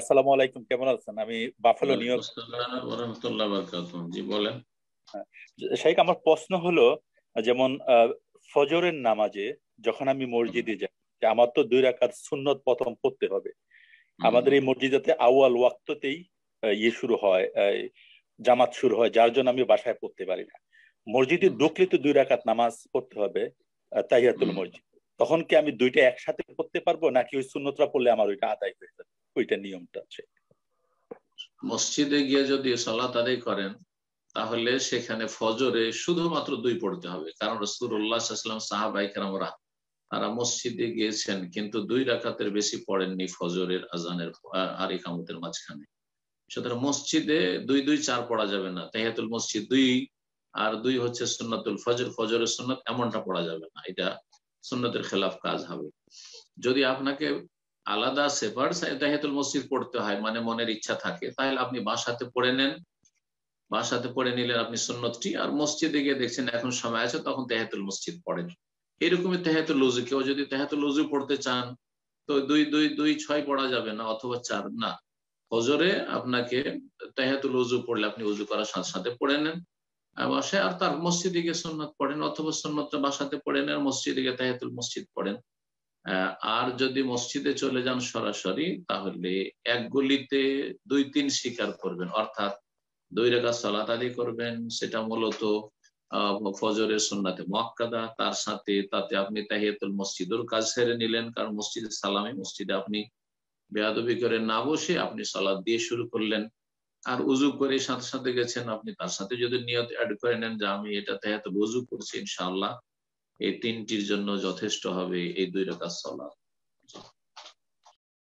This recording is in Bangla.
আসসালামু আলাইকুম কেমন আছেন আমি বাফেলো নিউ হ্যাঁ। আমার প্রশ্ন হলো যেমন ফজরের নামাজে যখন আমি মসজিদে যাই আমার তো দুই সুন্নত প্রথম পড়তে হবে আমাদের এই মসজিদাতে আউয়াল ওয়াক্ততেই ইয়ে শুরু হয় জামাত শুরু হয় যার জন্য আমি বাসায় পড়তে পারি না মসজিদে ঢুকলে তো দুই রাকাত নামাজ পড়তে হবে তাহিয়াতুল মসজিদ তখন কি আমি দুইটা একসাথে পড়তে পারবো নাকি ওই সুন্নতরা পড়লে আমার ওইটা আদায় হয়ে যাবে ওইটা নিয়মটা আছে মসজিদে গিয়ে যদি সালাত আদায় করেন তাহলে সেখানে ফজরে শুধুমাত্র দুই পড়তে হবে কারণ রসুল্লাহাম সাহাবাই কেরামরা তারা মসজিদে গিয়েছেন কিন্তু দুই রাখাতের বেশি পড়েননি ফজরের আজানের আর একামতের মাঝখানে সুতরাং মসজিদে দুই দুই চার পড়া যাবে না তেহাতুল মসজিদ দুই আর দুই হচ্ছে সুন্নাতুল ফজর ফজরের সুন্নত এমনটা পড়া যাবে না এটা সুন্নতের খেলাফ কাজ হবে যদি আপনাকে আলাদা সেপার তাহিয়াতুল মসজিদ পড়তে হয় মানে মনের ইচ্ছা থাকে তাহলে আপনি বাসাতে পড়ে নেন বাসাতে পড়ে নিলেন আপনি সুন্নতটি আর মসজিদে গিয়ে দেখছেন এখন সময় আছে তখন তেহেতুল মসজিদ পড়েন এরকমই তেহেতুল লজু কেউ যদি তেহেতুল লজু পড়তে চান তো দুই দুই দুই ছয় পড়া যাবে না অথবা চার না হজরে আপনাকে তেহেতুল উজু পড়লে আপনি উজু করার সাথে সাথে পড়ে নেন বাসায় আর তার মসজিদে গিয়ে সন্ন্যত পড়েন অথবা সন্ন্যতটা বাসাতে পড়ে নেন মসজিদে গিয়ে তেহেতুল মসজিদ পড়েন আর যদি মসজিদে চলে যান সরাসরি তাহলে এক গলিতে দুই তিন শিকার করবেন অর্থাৎ দুই রেখা সলাত আদি করবেন সেটা মূলত ফজরের সন্নাতে মক্কাদা তার সাথে তাতে আপনি তাহিয়াতুল মসজিদুর কাজ সেরে নিলেন কারণ মসজিদে সালামে মসজিদে আপনি বেয়াদবি করে না বসে আপনি সালাদ দিয়ে শুরু করলেন আর উজু করে সাথে সাথে গেছেন আপনি তার সাথে যদি নিয়ত অ্যাড করে নেন যে আমি এটা তাহিয়াতুল উজু করছি ইনশাআল্লাহ এই তিনটির জন্য যথেষ্ট হবে এই দুই রকাত সলাপ